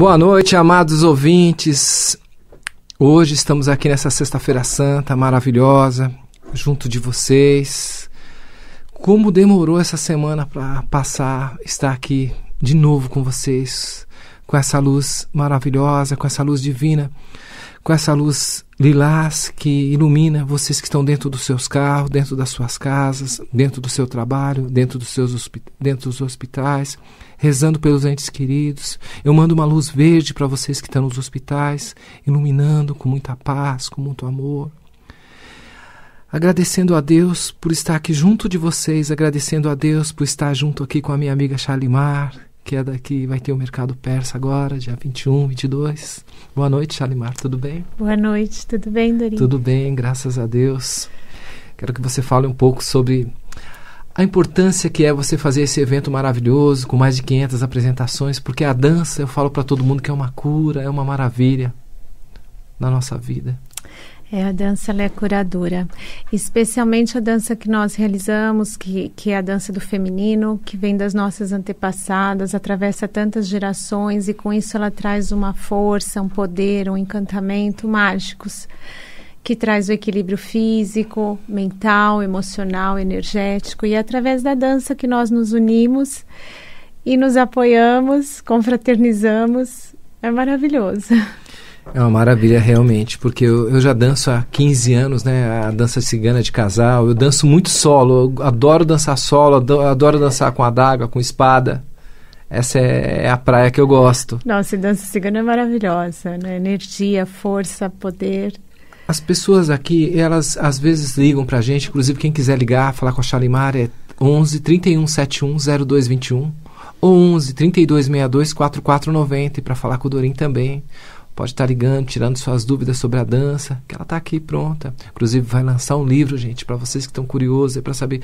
Boa noite, amados ouvintes. Hoje estamos aqui nessa Sexta-feira Santa maravilhosa, junto de vocês. Como demorou essa semana para passar, estar aqui de novo com vocês, com essa luz maravilhosa, com essa luz divina, com essa luz lilás que ilumina vocês que estão dentro dos seus carros, dentro das suas casas, dentro do seu trabalho, dentro dos seus dentro dos hospitais rezando pelos entes queridos. Eu mando uma luz verde para vocês que estão nos hospitais, iluminando com muita paz, com muito amor. Agradecendo a Deus por estar aqui junto de vocês, agradecendo a Deus por estar junto aqui com a minha amiga Chalimar, que é daqui, vai ter o mercado persa agora, dia 21, 22. Boa noite, Chalimar, tudo bem? Boa noite, tudo bem, Dorinha? Tudo bem, graças a Deus. Quero que você fale um pouco sobre a importância que é você fazer esse evento maravilhoso com mais de 500 apresentações, porque a dança, eu falo para todo mundo que é uma cura, é uma maravilha na nossa vida. É, a dança é curadora, especialmente a dança que nós realizamos, que, que é a dança do feminino, que vem das nossas antepassadas, atravessa tantas gerações e com isso ela traz uma força, um poder, um encantamento mágicos que traz o equilíbrio físico, mental, emocional, energético e é através da dança que nós nos unimos e nos apoiamos, confraternizamos. É maravilhoso. É uma maravilha realmente, porque eu, eu já danço há 15 anos, né? A dança cigana de casal, eu danço muito solo, eu adoro dançar solo, adoro dançar com adaga, com espada, essa é, é a praia que eu gosto. Nossa, dança cigana é maravilhosa, né? Energia, força, poder. As pessoas aqui, elas às vezes ligam para a gente, inclusive quem quiser ligar, falar com a Chalimar é 11 31 71 0221 ou 11 32 62 4490 para falar com o Dorim também. Pode estar tá ligando, tirando suas dúvidas sobre a dança, que ela está aqui pronta. Inclusive vai lançar um livro, gente, para vocês que estão curiosos, é para saber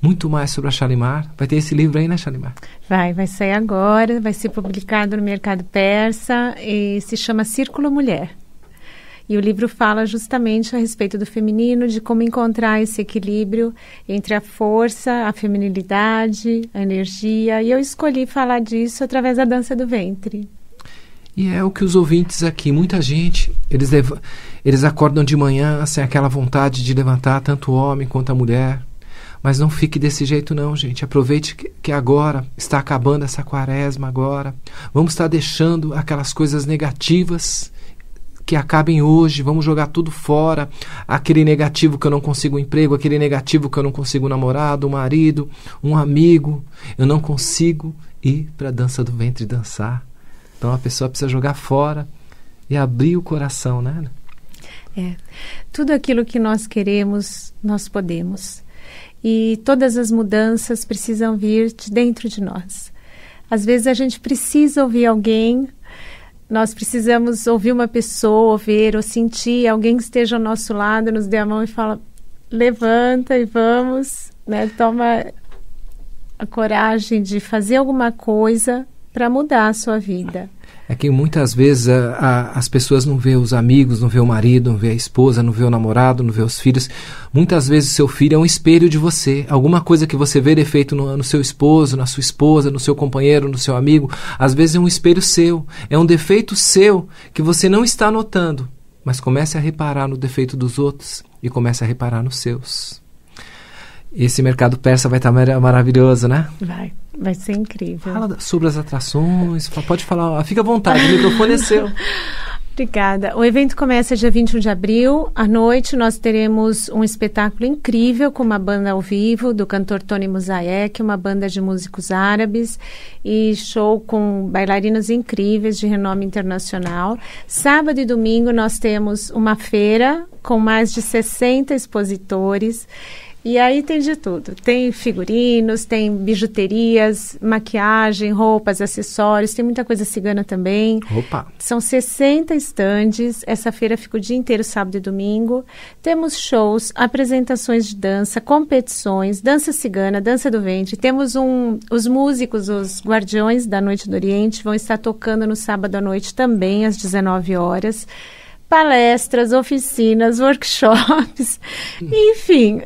muito mais sobre a Chalimar. Vai ter esse livro aí, né, Chalimar. Vai, vai sair agora, vai ser publicado no Mercado Persa e se chama Círculo Mulher. E o livro fala justamente a respeito do feminino, de como encontrar esse equilíbrio entre a força, a feminilidade, a energia. E eu escolhi falar disso através da dança do ventre. E é o que os ouvintes aqui, muita gente, eles, leva, eles acordam de manhã sem assim, aquela vontade de levantar tanto o homem quanto a mulher. Mas não fique desse jeito não, gente. Aproveite que, que agora está acabando essa quaresma agora. Vamos estar deixando aquelas coisas negativas que acabem hoje, vamos jogar tudo fora. Aquele negativo que eu não consigo um emprego, aquele negativo que eu não consigo um namorado, um marido, um amigo. Eu não consigo ir para a dança do ventre dançar. Então a pessoa precisa jogar fora e abrir o coração, né? É. Tudo aquilo que nós queremos, nós podemos. E todas as mudanças precisam vir de dentro de nós. Às vezes a gente precisa ouvir alguém nós precisamos ouvir uma pessoa, ver ou sentir alguém que esteja ao nosso lado, nos dê a mão e fala: levanta e vamos, né? Toma a coragem de fazer alguma coisa para mudar a sua vida é que muitas vezes a, é, a, as pessoas não vê os amigos, não vê o marido, não vê a esposa, não vê o namorado, não vê os filhos. Muitas vezes o seu filho é um espelho de você. Alguma coisa que você vê defeito no, no seu esposo, na sua esposa, no seu companheiro, no seu amigo, às vezes é um espelho seu, é um defeito seu que você não está notando. Mas comece a reparar no defeito dos outros e comece a reparar nos seus. Esse mercado persa vai estar maravilhoso, né? Vai, vai ser incrível. Fala sobre as atrações, pode falar, fica à vontade, o microfone é seu. Obrigada. O evento começa dia 21 de abril. À noite, nós teremos um espetáculo incrível com uma banda ao vivo do cantor Tony Musaek, uma banda de músicos árabes e show com bailarinos incríveis de renome internacional. Sábado e domingo, nós temos uma feira com mais de 60 expositores e aí tem de tudo. Tem figurinos, tem bijuterias, maquiagem, roupas, acessórios, tem muita coisa cigana também. Opa! São 60 estandes. Essa feira fica o dia inteiro, sábado e domingo. Temos shows, apresentações de dança, competições, dança cigana, dança do ventre. Temos um, os músicos, os guardiões da Noite do Oriente, vão estar tocando no sábado à noite também, às 19 horas palestras, oficinas, workshops, enfim.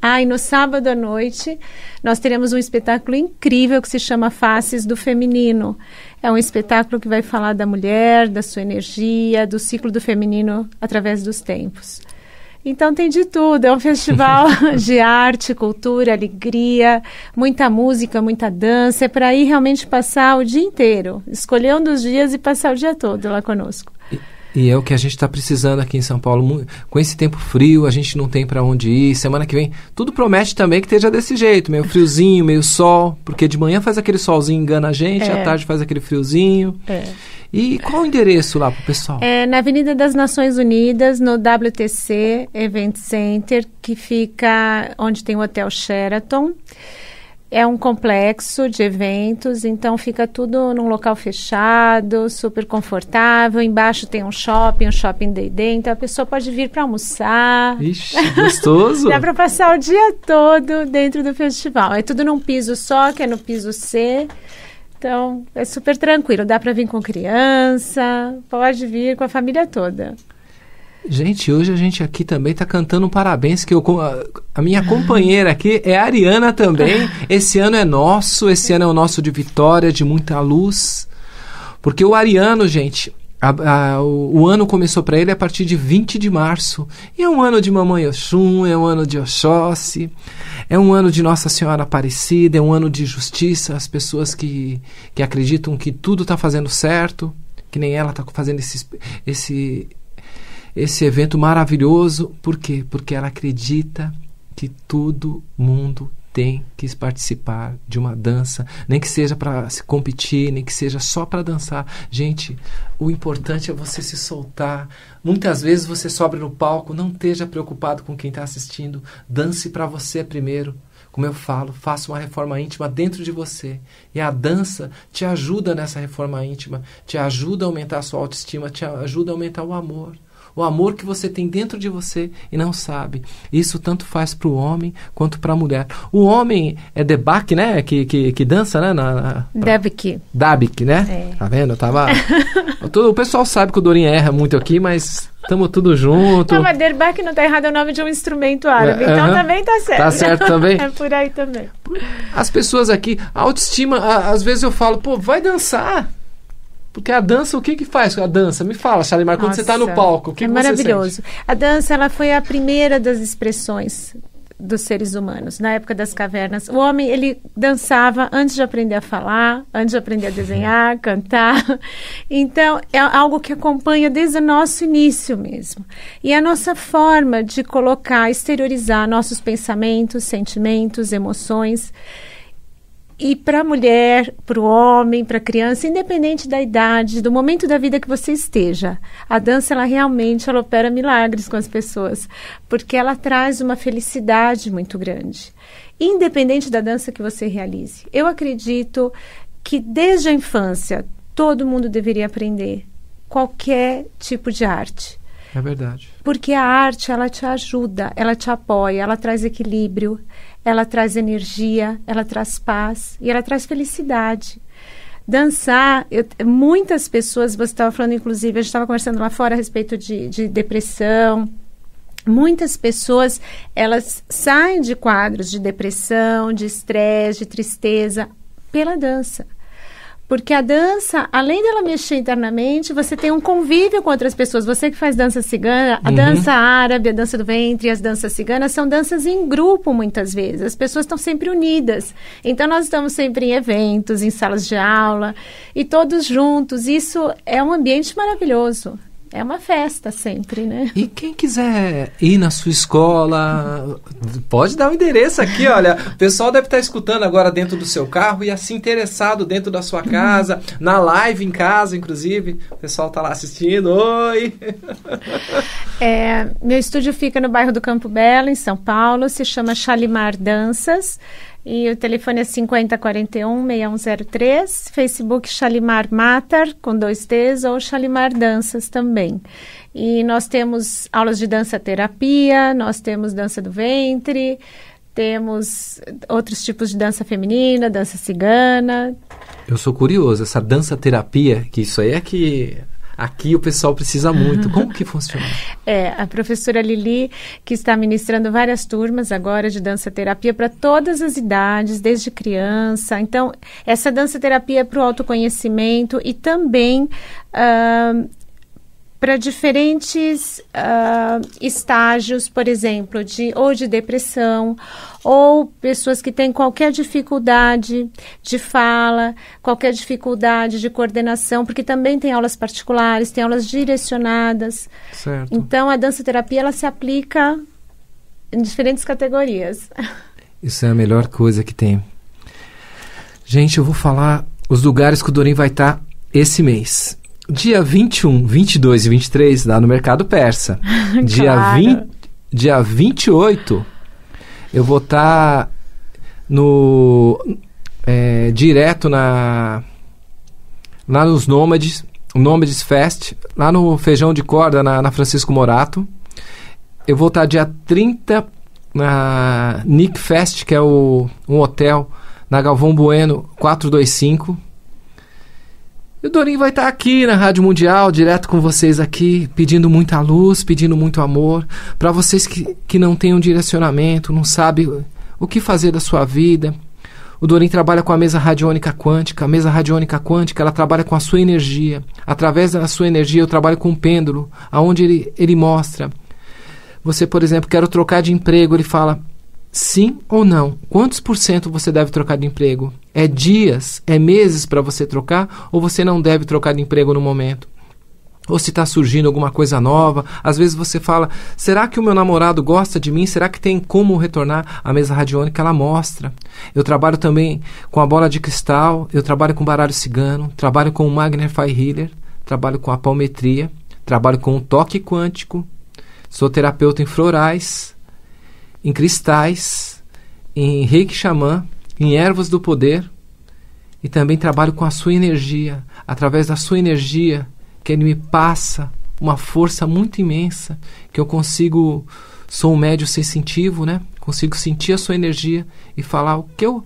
Ah, e no sábado à noite nós teremos um espetáculo incrível que se chama Faces do Feminino. É um espetáculo que vai falar da mulher, da sua energia, do ciclo do feminino através dos tempos. Então tem de tudo, é um festival de arte, cultura, alegria, muita música, muita dança, é para ir realmente passar o dia inteiro, escolher um dos dias e passar o dia todo lá conosco. E é o que a gente está precisando aqui em São Paulo. Com esse tempo frio, a gente não tem para onde ir. Semana que vem, tudo promete também que esteja desse jeito, meio friozinho, meio sol, porque de manhã faz aquele solzinho engana a gente, é. à tarde faz aquele friozinho. É. E qual o endereço lá para o pessoal? É na Avenida das Nações Unidas, no WTC Event Center, que fica onde tem o Hotel Sheraton é um complexo de eventos, então fica tudo num local fechado, super confortável. Embaixo tem um shopping, um shopping day então a pessoa pode vir para almoçar. Ixi, gostoso! Dá para passar o dia todo dentro do festival. É tudo num piso só, que é no piso C. Então é super tranquilo, dá para vir com criança, pode vir com a família toda. Gente, hoje a gente aqui também está cantando um parabéns, que eu, a minha companheira aqui é a Ariana também. Esse ano é nosso, esse ano é o nosso de vitória, de muita luz. Porque o Ariano, gente, a, a, o, o, ano começou para ele a partir de 20 de março. E é um ano de Mamãe Oxum, é um ano de Oxóssi, é um ano de Nossa Senhora Aparecida, é um ano de justiça. As pessoas que, que acreditam que tudo está fazendo certo, que nem ela está fazendo esse, esse esse evento maravilhoso. Por quê? Porque ela acredita que todo mundo tem que participar de uma dança, nem que seja para se competir, nem que seja só para dançar. Gente, o importante é você se soltar. Muitas vezes você sobe no palco, não esteja preocupado com quem está assistindo. Dance para você primeiro. Como eu falo, faça uma reforma íntima dentro de você. E a dança te ajuda nessa reforma íntima, te ajuda a aumentar a sua autoestima, te ajuda a aumentar o amor o amor que você tem dentro de você e não sabe. Isso tanto faz para o homem quanto para a mulher. O homem é debaque, né? Que, que, que dança, né? Na, na, né? É. Tá vendo? Eu tava... o pessoal sabe que o Dorinha erra muito aqui, mas... Tamo tudo junto. Não, mas derbaque não tá errado, é o nome de um instrumento árabe. É, então uh -huh. também tá certo. Tá certo também? é por aí também. As pessoas aqui, a autoestima, às vezes eu falo, pô, vai dançar. Porque a dança, o que que faz a dança? Me fala, Shalimar, quando tá Nossa, você está no palco, o que, é que maravilhoso. A dança, ela foi a primeira das expressões dos seres humanos na época das cavernas. O homem ele dançava antes de aprender a falar, antes de aprender a desenhar, cantar. Então é algo que acompanha desde o nosso início mesmo. E a nossa forma de colocar, exteriorizar nossos pensamentos, sentimentos, emoções. E para a mulher, para o homem, para a criança, independente da idade, do momento da vida que você esteja, a dança ela realmente ela opera milagres com as pessoas, porque ela traz uma felicidade muito grande, independente da dança que você realize. Eu acredito que desde a infância todo mundo deveria aprender qualquer tipo de arte. É verdade. Porque a arte ela te ajuda, ela te apoia, ela traz equilíbrio, ela traz energia, ela traz paz e ela traz felicidade. Dançar, eu, muitas pessoas, você estava falando, inclusive, a gente estava conversando lá fora a respeito de, de depressão, muitas pessoas elas saem de quadros de depressão, de estresse, de tristeza pela dança. Porque a dança, além dela mexer internamente, você tem um convívio com outras pessoas. Você que faz dança cigana, a uhum. dança árabe, a dança do ventre, as danças ciganas são danças em grupo muitas vezes. As pessoas estão sempre unidas. Então nós estamos sempre em eventos, em salas de aula e todos juntos. Isso é um ambiente maravilhoso é uma festa sempre, né? E quem quiser ir na sua escola, pode dar o um endereço aqui, olha. O pessoal deve estar escutando agora dentro do seu carro e assim interessado dentro da sua casa, na live em casa, inclusive. O pessoal está lá assistindo. Oi! É, meu estúdio fica no bairro do Campo Belo, em São Paulo, se chama Chalimar Danças. E o telefone é 5041-6103. Facebook Chalimar Matar, com dois T's, ou Chalimar Danças também. E nós temos aulas de dança-terapia, nós temos dança do ventre, temos outros tipos de dança feminina, dança cigana. Eu sou curioso, essa dança-terapia, que isso aí é que aqui o pessoal precisa muito. Como que funciona? É, a professora Lili, que está ministrando várias turmas agora de dança terapia para todas as idades, desde criança. Então, essa dança terapia é para o autoconhecimento e também uh, para diferentes uh, estágios, por exemplo, de, ou de depressão, ou pessoas que têm qualquer dificuldade de fala, qualquer dificuldade de coordenação, porque também tem aulas particulares, tem aulas direcionadas. Certo. Então, a dança terapia ela se aplica em diferentes categorias. Isso é a melhor coisa que tem. Gente, eu vou falar os lugares que o Dorim vai estar tá esse mês. Dia 21, 22 e 23 lá no mercado persa. dia, 20, dia 28 eu vou estar tá no é, direto na lá nos Nômades, o Nômades Fest, lá no Feijão de Corda na, na Francisco Morato. Eu vou estar tá dia 30 na Nick Fest, que é o, um hotel na Galvão Bueno 425 e o Dorim vai estar tá aqui na Rádio Mundial, direto com vocês aqui, pedindo muita luz, pedindo muito amor, para vocês que, que não têm um direcionamento, não sabem o que fazer da sua vida. O Dorim trabalha com a mesa radiônica quântica. A mesa radiônica quântica, ela trabalha com a sua energia. Através da sua energia, eu trabalho com um pêndulo, aonde ele, ele mostra. Você, por exemplo, quero trocar de emprego, ele fala, Sim ou não? Quantos por cento você deve trocar de emprego? É dias? É meses para você trocar? Ou você não deve trocar de emprego no momento? Ou se está surgindo alguma coisa nova, às vezes você fala: será que o meu namorado gosta de mim? Será que tem como retornar? à mesa radiônica ela mostra. Eu trabalho também com a bola de cristal, eu trabalho com baralho cigano, trabalho com o Magner Healer, trabalho com a palmetria, trabalho com o toque quântico, sou terapeuta em florais, em cristais, em reiki xamã, em ervas do poder e também trabalho com a sua energia, através da sua energia que ele me passa uma força muito imensa que eu consigo sou um médio sensitivo, né? Consigo sentir a sua energia e falar o que eu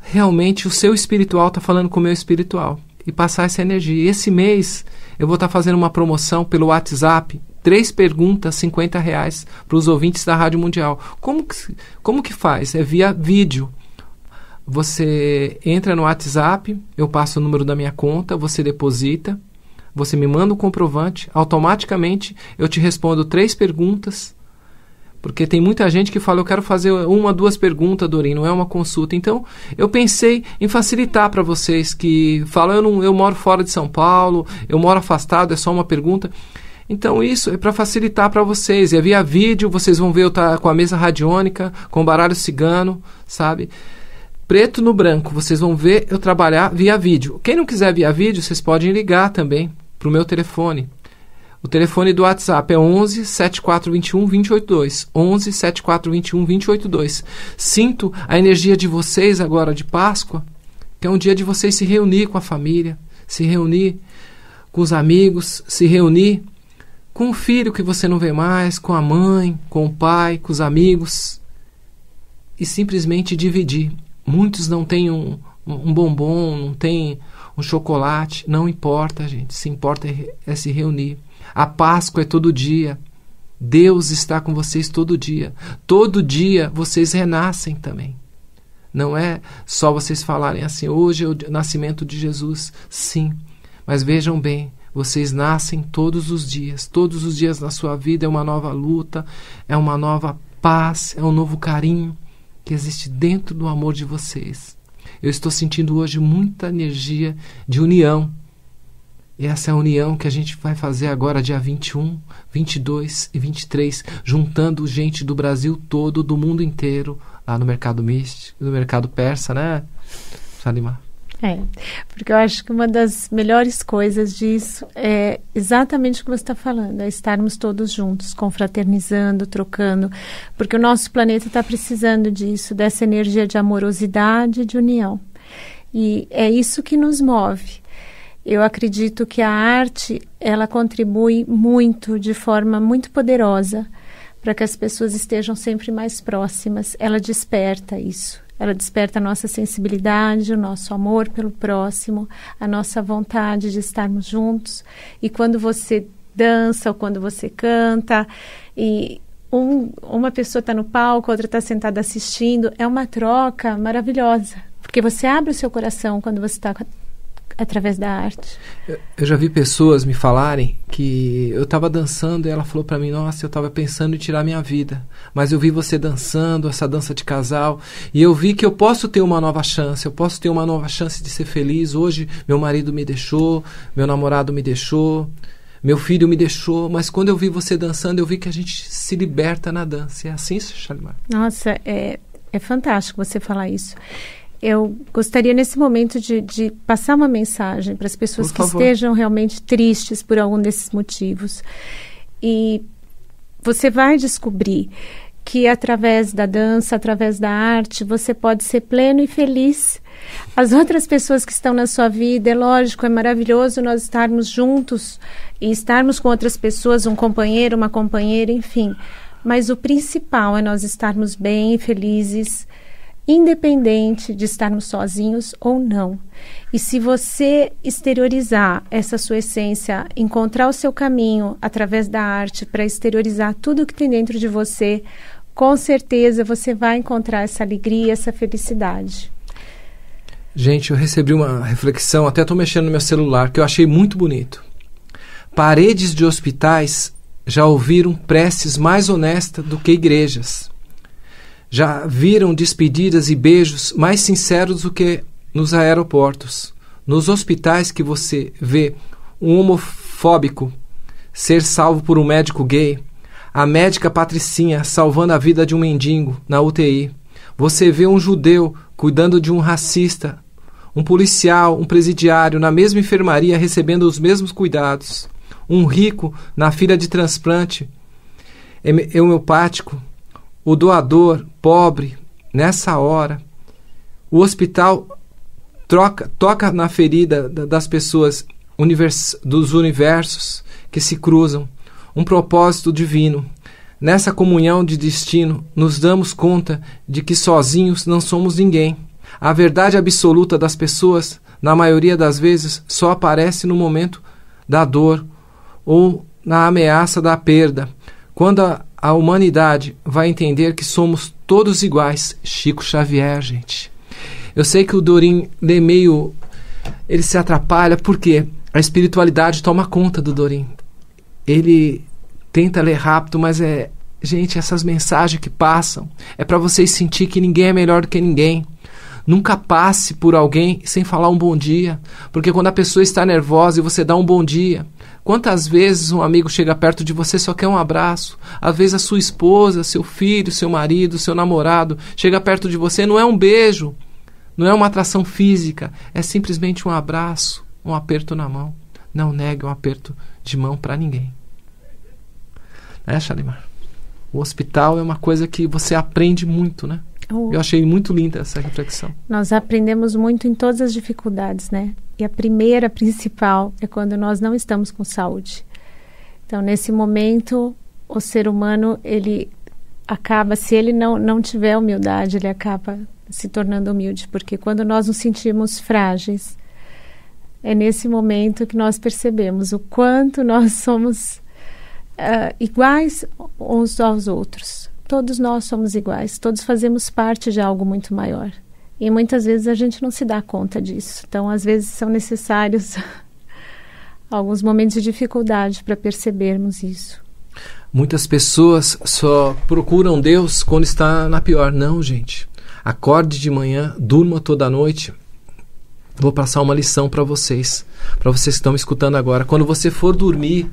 realmente o seu espiritual está falando com o meu espiritual e passar essa energia. Esse mês eu vou estar tá fazendo uma promoção pelo WhatsApp Três perguntas, 50 reais para os ouvintes da Rádio Mundial. Como que, como que faz? É via vídeo. Você entra no WhatsApp, eu passo o número da minha conta, você deposita, você me manda o um comprovante, automaticamente eu te respondo três perguntas. Porque tem muita gente que fala, eu quero fazer uma, duas perguntas, Dorim, não é uma consulta. Então, eu pensei em facilitar para vocês que falam, eu, não, eu moro fora de São Paulo, eu moro afastado, é só uma pergunta. Então isso é para facilitar para vocês. É via vídeo, vocês vão ver eu tá com a mesa radiônica, com baralho cigano, sabe? Preto no branco, vocês vão ver eu trabalhar via vídeo. Quem não quiser via vídeo, vocês podem ligar também para o meu telefone. O telefone do WhatsApp é 11 7421 282. 11 7421 282. Sinto a energia de vocês agora de Páscoa, que é um dia de vocês se reunir com a família, se reunir com os amigos, se reunir com o filho que você não vê mais, com a mãe, com o pai, com os amigos, e simplesmente dividir. Muitos não têm um, um bombom, não têm um chocolate, não importa, gente. Se importa é, é se reunir. A Páscoa é todo dia. Deus está com vocês todo dia. Todo dia vocês renascem também. Não é só vocês falarem assim, hoje é o nascimento de Jesus. Sim, mas vejam bem, vocês nascem todos os dias, todos os dias na sua vida é uma nova luta, é uma nova paz, é um novo carinho que existe dentro do amor de vocês. Eu estou sentindo hoje muita energia de união. E essa é a união que a gente vai fazer agora, dia 21, 22 e 23, juntando gente do Brasil todo, do mundo inteiro, lá no mercado místico, no mercado persa, né, Salima? É, porque eu acho que uma das melhores coisas disso é exatamente o que você está falando, é estarmos todos juntos, confraternizando, trocando, porque o nosso planeta está precisando disso, dessa energia de amorosidade, de união. E é isso que nos move. Eu acredito que a arte, ela contribui muito, de forma muito poderosa, para que as pessoas estejam sempre mais próximas. Ela desperta isso. Ela desperta a nossa sensibilidade, o nosso amor pelo próximo, a nossa vontade de estarmos juntos. E quando você dança ou quando você canta, e um, uma pessoa está no palco, outra está sentada assistindo, é uma troca maravilhosa. Porque você abre o seu coração quando você está através da arte. Eu, eu já vi pessoas me falarem que eu estava dançando e ela falou para mim: Nossa, eu estava pensando em tirar minha vida, mas eu vi você dançando, essa dança de casal, e eu vi que eu posso ter uma nova chance, eu posso ter uma nova chance de ser feliz. Hoje, meu marido me deixou, meu namorado me deixou, meu filho me deixou, mas quando eu vi você dançando, eu vi que a gente se liberta na dança. É assim, Shalimar? Nossa, é, é fantástico você falar isso eu gostaria nesse momento de, de passar uma mensagem para as pessoas que estejam realmente tristes por algum desses motivos. E você vai descobrir que através da dança, através da arte, você pode ser pleno e feliz. As outras pessoas que estão na sua vida, é lógico, é maravilhoso nós estarmos juntos e estarmos com outras pessoas, um companheiro, uma companheira, enfim. Mas o principal é nós estarmos bem e felizes independente de estarmos sozinhos ou não. E se você exteriorizar essa sua essência, encontrar o seu caminho através da arte para exteriorizar tudo o que tem dentro de você, com certeza você vai encontrar essa alegria, essa felicidade. Gente, eu recebi uma reflexão, até estou mexendo no meu celular, que eu achei muito bonito. Paredes de hospitais já ouviram preces mais honestas do que igrejas já viram despedidas e beijos mais sinceros do que nos aeroportos. Nos hospitais que você vê um homofóbico ser salvo por um médico gay, a médica patricinha salvando a vida de um mendigo na UTI. Você vê um judeu cuidando de um racista, um policial, um presidiário na mesma enfermaria recebendo os mesmos cuidados, um rico na fila de transplante homeopático, o doador, pobre, nessa hora. O hospital troca, toca na ferida das pessoas univers, dos universos que se cruzam. Um propósito divino. Nessa comunhão de destino, nos damos conta de que sozinhos não somos ninguém. A verdade absoluta das pessoas, na maioria das vezes, só aparece no momento da dor ou na ameaça da perda, quando a, a humanidade vai entender que somos todos iguais. Chico Xavier, gente. Eu sei que o Dorim meio ele se atrapalha porque a espiritualidade toma conta do Dorim. Ele tenta ler rápido, mas é gente, essas mensagens que passam é para vocês sentir que ninguém é melhor do que ninguém. Nunca passe por alguém sem falar um bom dia, porque quando a pessoa está nervosa e você dá um bom dia, quantas vezes um amigo chega perto de você só quer um abraço? Às vezes a sua esposa, seu filho, seu marido, seu namorado chega perto de você, não é um beijo, não é uma atração física, é simplesmente um abraço, um aperto na mão. Não negue um aperto de mão para ninguém. Né, Shalimar? O hospital é uma coisa que você aprende muito, né? Oh. Eu achei muito linda essa reflexão. Nós aprendemos muito em todas as dificuldades, né? E a primeira, principal, é quando nós não estamos com saúde. Então, nesse momento, o ser humano, ele acaba, se ele não, não tiver humildade, ele acaba se tornando humilde, porque quando nós nos sentimos frágeis, é nesse momento que nós percebemos o quanto nós somos uh, iguais uns aos outros todos nós somos iguais, todos fazemos parte de algo muito maior. E muitas vezes a gente não se dá conta disso. Então, às vezes são necessários alguns momentos de dificuldade para percebermos isso. Muitas pessoas só procuram Deus quando está na pior. Não, gente. Acorde de manhã, durma toda a noite. Vou passar uma lição para vocês, para vocês que estão me escutando agora. Quando você for dormir,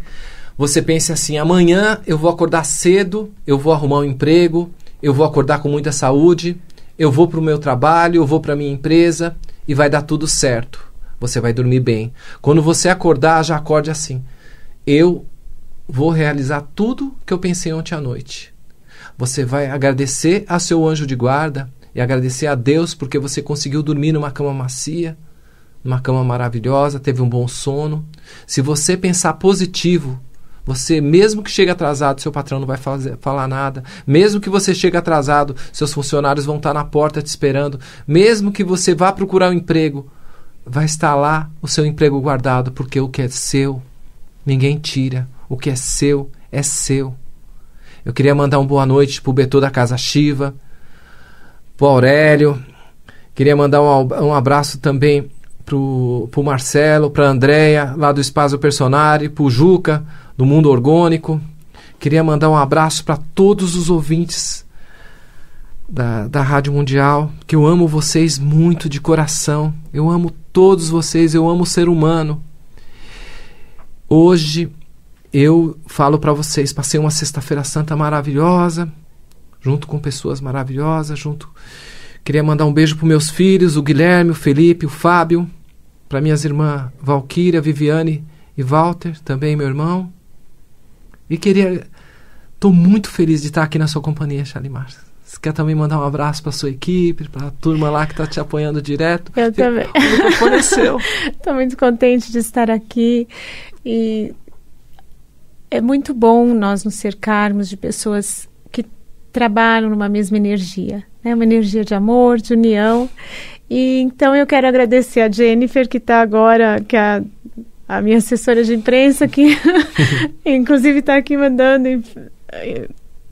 você pense assim: amanhã eu vou acordar cedo, eu vou arrumar um emprego, eu vou acordar com muita saúde, eu vou para o meu trabalho, eu vou para minha empresa e vai dar tudo certo. Você vai dormir bem. Quando você acordar, já acorde assim: eu vou realizar tudo que eu pensei ontem à noite. Você vai agradecer a seu anjo de guarda e agradecer a Deus porque você conseguiu dormir numa cama macia, numa cama maravilhosa, teve um bom sono. Se você pensar positivo, você, mesmo que chegue atrasado, seu patrão não vai fazer, falar nada. Mesmo que você chegue atrasado, seus funcionários vão estar na porta te esperando. Mesmo que você vá procurar um emprego, vai estar lá o seu emprego guardado, porque o que é seu, ninguém tira. O que é seu, é seu. Eu queria mandar uma boa noite pro Betô da Casa Chiva, pro Aurélio. Queria mandar um, um abraço também pro, pro Marcelo, pra Andréia, lá do Espaço Personari, pro Juca do mundo orgânico. Queria mandar um abraço para todos os ouvintes da, da Rádio Mundial, que eu amo vocês muito de coração. Eu amo todos vocês, eu amo o ser humano. Hoje eu falo para vocês, passei uma sexta-feira santa maravilhosa, junto com pessoas maravilhosas, junto Queria mandar um beijo para meus filhos, o Guilherme, o Felipe, o Fábio, para minhas irmãs Valquíria, Viviane e Walter, também meu irmão. E queria. Estou muito feliz de estar aqui na sua companhia, Shalimar. Você quer também mandar um abraço para sua equipe, para a turma lá que está te apoiando direto? Eu também. Aconteceu. É Estou muito contente de estar aqui e é muito bom nós nos cercarmos de pessoas que trabalham numa mesma energia, né? Uma energia de amor, de união. E então eu quero agradecer a Jennifer que está agora que é a a minha assessora de imprensa, que inclusive está aqui mandando.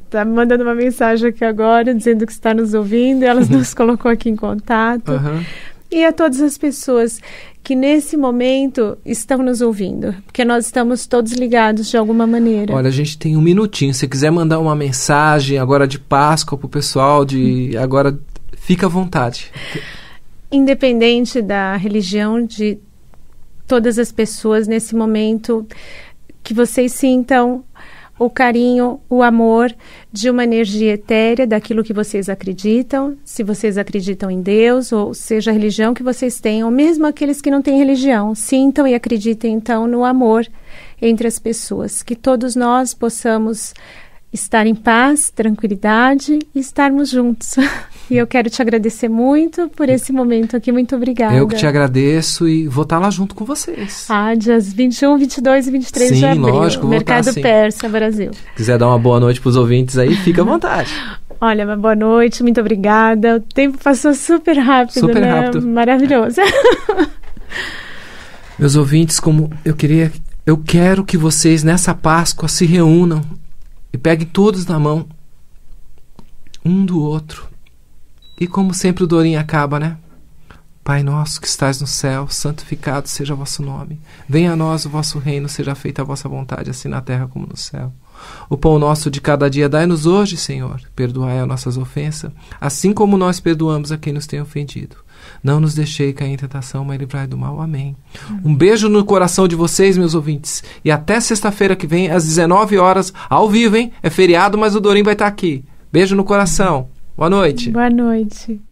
Está mandando uma mensagem aqui agora, dizendo que está nos ouvindo, ela nos colocou aqui em contato. Uhum. E a todas as pessoas que nesse momento estão nos ouvindo, porque nós estamos todos ligados de alguma maneira. Olha, a gente tem um minutinho. Se quiser mandar uma mensagem agora de Páscoa para o pessoal, de agora fica à vontade. Independente da religião, de todas as pessoas nesse momento, que vocês sintam o carinho, o amor de uma energia etérea, daquilo que vocês acreditam, se vocês acreditam em Deus, ou seja, a religião que vocês têm, ou mesmo aqueles que não têm religião, sintam e acreditem então no amor entre as pessoas, que todos nós possamos estar em paz, tranquilidade e estarmos juntos. E eu quero te agradecer muito por esse momento aqui. Muito obrigada. Eu que te agradeço e vou estar tá lá junto com vocês. Ah, dias 21, 22 e 23 sim, de abril. Sim, Lógico, tá, Mercado estar, sim. Persa, Brasil. Se quiser dar uma boa noite para os ouvintes aí, fica à vontade. Olha, uma boa noite, muito obrigada. O tempo passou super rápido, super né? Rápido. Maravilhoso. Meus ouvintes, como eu queria, eu quero que vocês nessa Páscoa se reúnam e peguem todos na mão um do outro e como sempre o Dorim acaba, né? Pai nosso que estás no céu, santificado seja o vosso nome. Venha a nós o vosso reino, seja feita a vossa vontade, assim na terra como no céu. O pão nosso de cada dia dai-nos hoje, Senhor. Perdoai as nossas ofensas, assim como nós perdoamos a quem nos tem ofendido. Não nos deixei cair em tentação, mas livrai do mal. Amém. Um beijo no coração de vocês, meus ouvintes. E até sexta-feira que vem, às 19 horas, ao vivo, hein? É feriado, mas o Dorim vai estar aqui. Beijo no coração. Boa noite. Boa noite.